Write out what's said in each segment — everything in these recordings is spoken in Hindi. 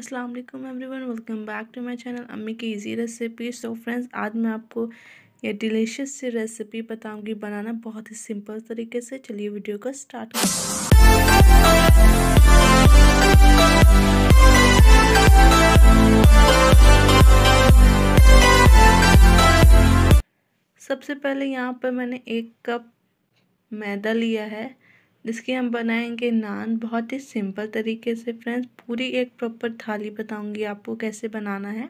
अस्सलाम वालेकुम everyone welcome back to my channel अम्मी की इजी रेसिपी सो फ्रेंड्स आज मैं आपको ये डिलीशियस सी रेसिपी बताऊंगी बनाना बहुत ही सिंपल तरीके से चलिए वीडियो का स्टार्ट सबसे पहले यहाँ पर मैंने एक कप मैदा लिया है जिसकी हम बनाएंगे नान बहुत ही सिंपल तरीके से फ्रेंड्स पूरी एक प्रॉपर थाली बताऊंगी आपको कैसे बनाना है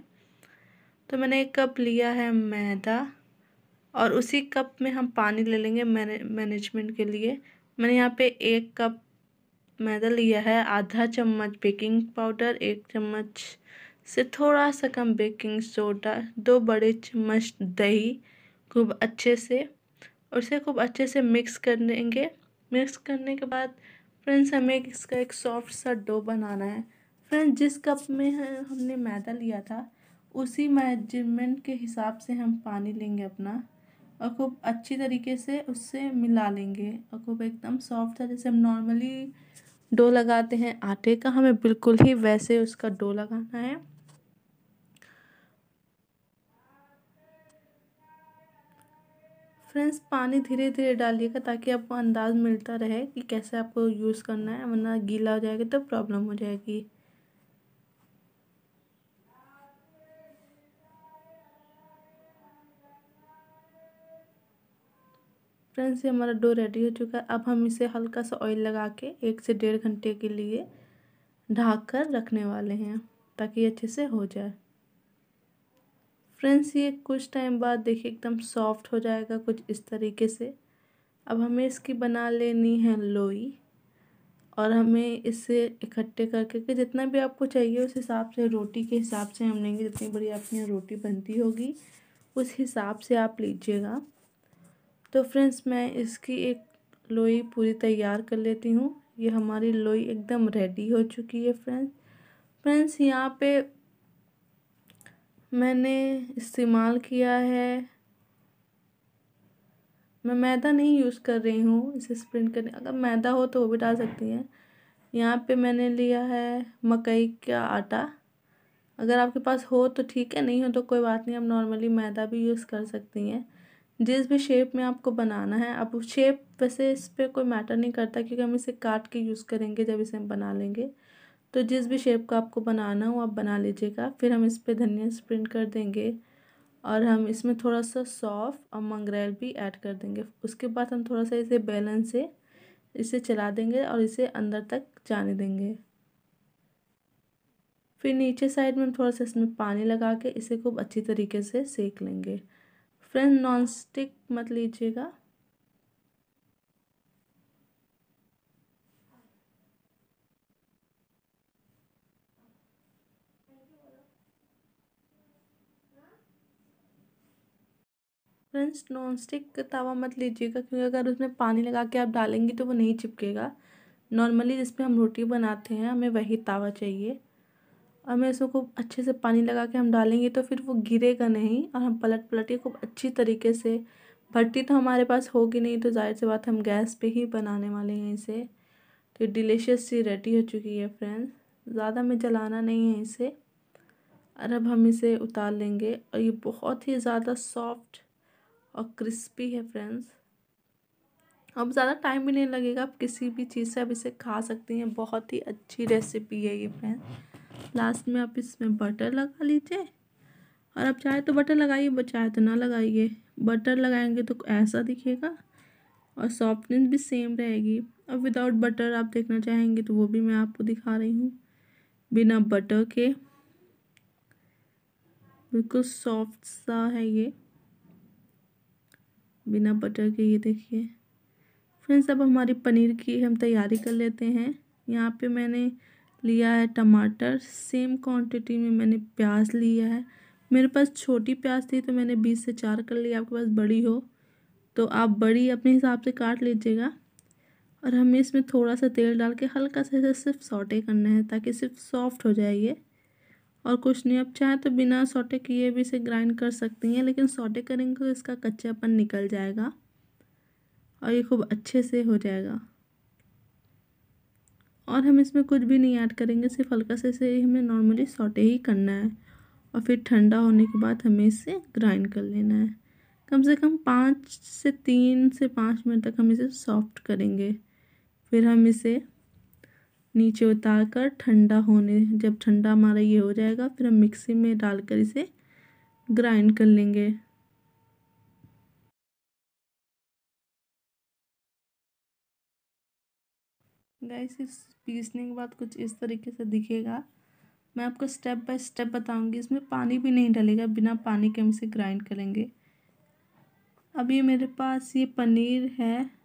तो मैंने एक कप लिया है मैदा और उसी कप में हम पानी ले लेंगे मैने मैनेजमेंट के लिए मैंने यहाँ पे एक कप मैदा लिया है आधा चम्मच बेकिंग पाउडर एक चम्मच से थोड़ा सा कम बेकिंग सोडा दो बड़े चम्मच दही खूब अच्छे से और इसे खूब अच्छे से मिक्स कर लेंगे मिक्स करने के बाद फ्रेंड्स हमें इसका एक सॉफ्ट सा डो बनाना है फ्रेंड्स जिस कप में हमने मैदा लिया था उसी मेजरमेंट के हिसाब से हम पानी लेंगे अपना और खूब अच्छी तरीके से उससे मिला लेंगे और खूब एकदम सॉफ्ट था जैसे हम नॉर्मली डो लगाते हैं आटे का हमें बिल्कुल ही वैसे उसका डो लगाना है फ्रेंड्स पानी धीरे धीरे डालिएगा ताकि आपको अंदाज़ मिलता रहे कि कैसे आपको यूज़ करना है वरना गीला हो जाएगा तो प्रॉब्लम हो जाएगी फ्रेंड्स ये हमारा डो रेडी हो चुका है अब हम इसे हल्का सा ऑयल लगा के एक से डेढ़ घंटे के लिए ढाक कर रखने वाले हैं ताकि अच्छे से हो जाए फ्रेंड्स ये कुछ टाइम बाद देखिए एकदम सॉफ्ट हो जाएगा कुछ इस तरीके से अब हमें इसकी बना लेनी है लोई और हमें इसे इकट्ठे करके कि जितना भी आपको चाहिए उस हिसाब से रोटी के हिसाब से हम लेंगे जितनी बड़ी आपकी रोटी बनती होगी उस हिसाब से आप लीजिएगा तो फ्रेंड्स मैं इसकी एक लोई पूरी तैयार कर लेती हूँ ये हमारी लोई एकदम रेडी हो चुकी है फ्रेंड्स फ्रेंड्स यहाँ पे मैंने इस्तेमाल किया है मैं मैदा नहीं यूज़ कर रही हूँ इसे स्प्रिंट करने अगर मैदा हो तो वो भी डाल सकती हैं यहाँ पे मैंने लिया है मकई का आटा अगर आपके पास हो तो ठीक है नहीं हो तो कोई बात नहीं आप नॉर्मली मैदा भी यूज़ कर सकती हैं जिस भी शेप में आपको बनाना है अब शेप वैसे इस पर कोई मैटर नहीं करता क्योंकि हम इसे काट के यूज़ करेंगे जब इसे हम बना लेंगे तो जिस भी शेप का आपको बनाना हो आप बना लीजिएगा फिर हम इस पर धनिया स्प्रिंट कर देंगे और हम इसमें थोड़ा सा सौफ और मंगरेल भी ऐड कर देंगे उसके बाद हम थोड़ा सा इसे बैलेंस से इसे चला देंगे और इसे अंदर तक जाने देंगे फिर नीचे साइड में हम थोड़ा सा इसमें पानी लगा के इसे खूब अच्छी तरीके से सेक लेंगे फ्रेंड नॉन स्टिक मत लीजिएगा फ्रेंड्स नॉन स्टिक तवा मत लीजिएगा क्योंकि अगर उसमें पानी लगा के आप डालेंगी तो वो नहीं चिपकेगा नॉर्मली जिसमें हम रोटी बनाते हैं हमें वही तावा चाहिए और मैं इसको अच्छे से पानी लगा के हम डालेंगे तो फिर वो गिरेगा नहीं और हम पलट पलट के खूब अच्छी तरीके से भट्टी तो हमारे पास होगी नहीं तो जाहिर सी बात हम गैस पे ही बनाने वाले हैं इसे तो डिलीशियस सी रेडी हो चुकी है फ्रेंड्स ज़्यादा हमें जलाना नहीं है इसे और अब हम इसे उतार लेंगे और ये बहुत ही ज़्यादा सॉफ्ट और क्रिस्पी है फ्रेंड्स अब ज़्यादा टाइम भी नहीं लगेगा आप किसी भी चीज़ से आप इसे खा सकती हैं बहुत ही अच्छी रेसिपी है ये फ्रेंड्स लास्ट में आप इसमें बटर लगा लीजिए और आप चाहे तो बटर लगाइए चाहे तो ना लगाइए बटर लगाएंगे तो ऐसा दिखेगा और सॉफ्टनेस भी सेम रहेगी और विदाउट बटर आप देखना चाहेंगे तो वो भी मैं आपको दिखा रही हूँ बिना बटर के बिल्कुल सॉफ्ट सा है ये बिना बटर के ये देखिए फ्रेंड्स अब हमारी पनीर की हम तैयारी कर लेते हैं यहाँ पे मैंने लिया है टमाटर सेम क्वांटिटी में मैंने प्याज लिया है मेरे पास छोटी प्याज थी तो मैंने बीस से चार कर लिया आपके पास बड़ी हो तो आप बड़ी अपने हिसाब से काट लीजिएगा और हमें इसमें थोड़ा सा तेल डाल के हल्का सा सिर्फ सॉटे करना है ताकि सिर्फ सॉफ्ट हो जाए ये और कुछ नहीं अब चाहे तो बिना सोटे किए भी इसे ग्राइंड कर सकती हैं लेकिन सोटे करेंगे तो इसका कच्चापन निकल जाएगा और ये खूब अच्छे से हो जाएगा और हम इसमें कुछ भी नहीं ऐड करेंगे सिर्फ हल्का से इसे हमें नॉर्मली सोटे ही करना है और फिर ठंडा होने के बाद हमें इसे ग्राइंड कर लेना है कम से कम पाँच से तीन से पाँच मिनट तक हम इसे सॉफ्ट करेंगे फिर हम इसे नीचे उतार कर ठंडा होने जब ठंडा हमारा ये हो जाएगा फिर हम मिक्सी में डालकर इसे ग्राइंड कर लेंगे गैस इस पीसने के बाद कुछ इस तरीके से दिखेगा मैं आपको स्टेप बाय स्टेप बताऊंगी इसमें पानी भी नहीं डलेगा बिना पानी के हम इसे ग्राइंड करेंगे अभी मेरे पास ये पनीर है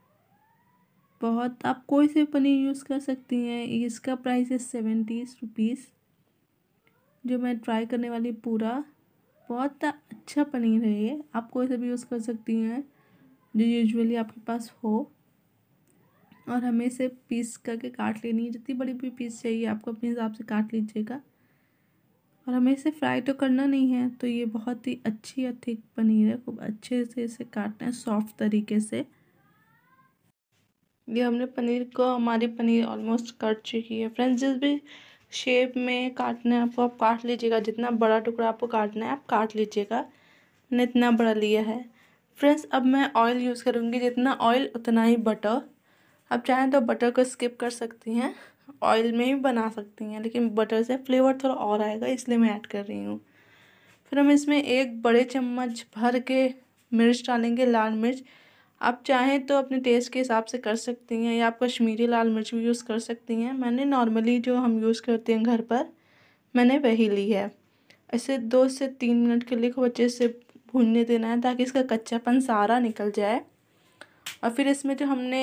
बहुत आप कोई से पनीर यूज़ कर सकती हैं इसका प्राइस है सेवेंटीज़ रुपीज़ जो मैं ट्राई करने वाली पूरा बहुत अच्छा पनीर है ये आप कोई से भी यूज़ कर सकती हैं जो यूजुअली आपके पास हो और हमें इसे पीस करके काट लेनी है जितनी बड़ी भी पीस चाहिए आपको अपने हिसाब से काट लीजिएगा और हमें इसे फ्राई तो करना नहीं है तो ये बहुत ही अच्छी और थिक पनीर है खूब अच्छे से इसे काटना है सॉफ्ट तरीके से ये हमने पनीर को हमारी पनीर ऑलमोस्ट कट चुकी है फ्रेंड्स जिस भी शेप में काटना है आपको आप काट लीजिएगा जितना बड़ा टुकड़ा आपको काटना है आप काट लीजिएगा मैंने इतना बड़ा लिया है फ्रेंड्स अब मैं ऑयल यूज़ करूँगी जितना ऑयल उतना ही बटर आप चाहें तो बटर को स्किप कर सकती हैं ऑयल में भी बना सकती हैं लेकिन बटर से फ्लेवर थोड़ा और आएगा इसलिए मैं ऐड कर रही हूँ फिर हम इसमें एक बड़े चम्मच भर के मिर्च डालेंगे लाल मिर्च आप चाहें तो अपने टेस्ट के हिसाब से कर सकती हैं या आप कश्मीरी लाल मिर्च भी यूज़ कर सकती हैं मैंने नॉर्मली जो हम यूज़ करते हैं घर पर मैंने वही ली है इसे दो से तीन मिनट के लिए खूब अच्छे से भूनने देना है ताकि इसका कच्चापन सारा निकल जाए और फिर इसमें जो हमने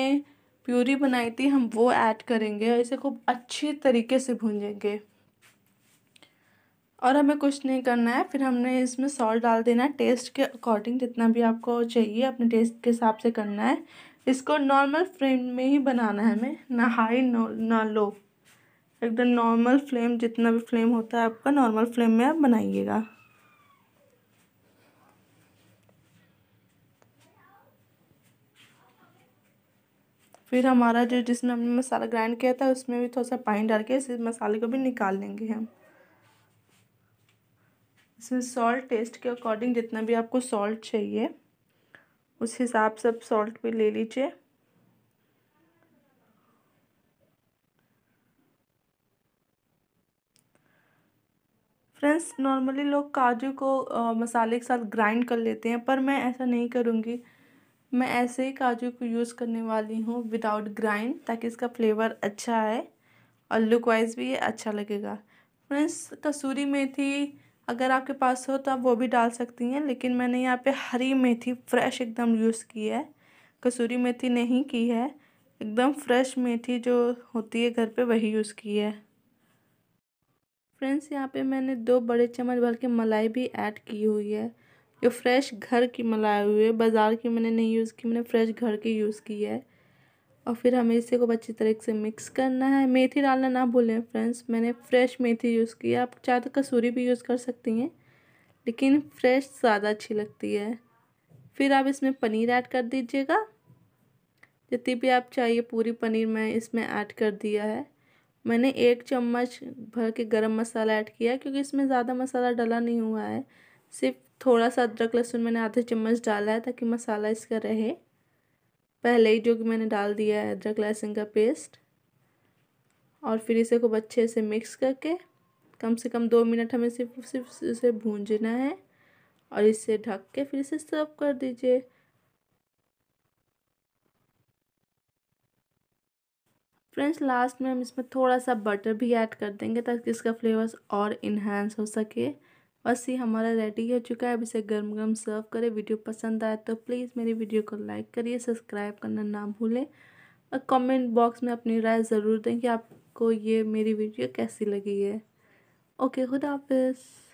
प्यूरी बनाई थी हम वो ऐड करेंगे और इसे खूब अच्छी तरीके से भूनेंगे और हमें कुछ नहीं करना है फिर हमने इसमें सॉल्ट डाल देना है टेस्ट के अकॉर्डिंग जितना भी आपको चाहिए अपने टेस्ट के हिसाब से करना है इसको नॉर्मल फ्लेम में ही बनाना है हमें ना हाई नो ना लो एकदम नॉर्मल फ्लेम जितना भी फ्लेम होता है आपका नॉर्मल फ्लेम में आप बनाइएगा फिर हमारा जो जिसमें हमने मसाला ग्राइंड किया था उसमें भी थोड़ा सा पानी डाल के इस मसाले को भी निकाल लेंगे हम इसमें सॉल्ट टेस्ट के अकॉर्डिंग जितना भी आपको सॉल्ट चाहिए उस हिसाब से आप सॉल्ट भी ले लीजिए फ्रेंड्स नॉर्मली लोग काजू को आ, मसाले के साथ ग्राइंड कर लेते हैं पर मैं ऐसा नहीं करूँगी मैं ऐसे ही काजू को यूज़ करने वाली हूँ विदाउट ग्राइंड ताकि इसका फ्लेवर अच्छा आए और लुक वाइज भी ये अच्छा लगेगा फ्रेंड्स कसूरी मेथी अगर आपके पास हो तो आप वो भी डाल सकती हैं लेकिन मैंने यहाँ पे हरी मेथी फ्रेश एकदम यूज़ की है कसूरी मेथी नहीं की है एकदम फ्रेश मेथी जो होती है घर पे वही यूज़ की है फ्रेंड्स यहाँ पे मैंने दो बड़े चम्मच भर के मलाई भी ऐड की हुई है जो फ्रेश घर की मलाई हुई है बाज़ार की मैंने नहीं यूज़ की मैंने फ्रेश घर की यूज़ की है और फिर हमें इसे खूब अच्छी तरीके से मिक्स करना है मेथी डालना ना भूलें फ्रेंड्स मैंने फ्रेश मेथी यूज़ की है आप चाहे तो कसूरी भी यूज़ कर सकती हैं लेकिन फ्रेश ज़्यादा अच्छी लगती है फिर आप इसमें पनीर ऐड कर दीजिएगा जितनी भी आप चाहिए पूरी पनीर मैं इसमें ऐड कर दिया है मैंने एक चम्मच भर के गरम मसाला ऐड किया क्योंकि इसमें ज़्यादा मसाला डला नहीं हुआ है सिर्फ थोड़ा सा अदरक लहसुन मैंने आधा चम्मच डाला है ताकि मसाला इसका रहे पहले ही जो कि मैंने डाल दिया है अदरक लहसुन का पेस्ट और फिर इसे खूब अच्छे से मिक्स करके कम से कम दो मिनट हमें सिर्फ सिर्फ इसे भूंजना है और इसे ढक के फिर इसे सर्व कर दीजिए फ्रेंड्स लास्ट में हम इसमें थोड़ा सा बटर भी ऐड कर देंगे ताकि इसका फ्लेवर और इन्हांस हो सके बस ये हमारा रेडी हो चुका है अब इसे गर्म गर्म सर्व करें वीडियो पसंद आए तो प्लीज़ मेरी वीडियो को लाइक करिए सब्सक्राइब करना ना भूलें और कमेंट बॉक्स में अपनी राय ज़रूर दें कि आपको ये मेरी वीडियो कैसी लगी है ओके खुदा हाफिज़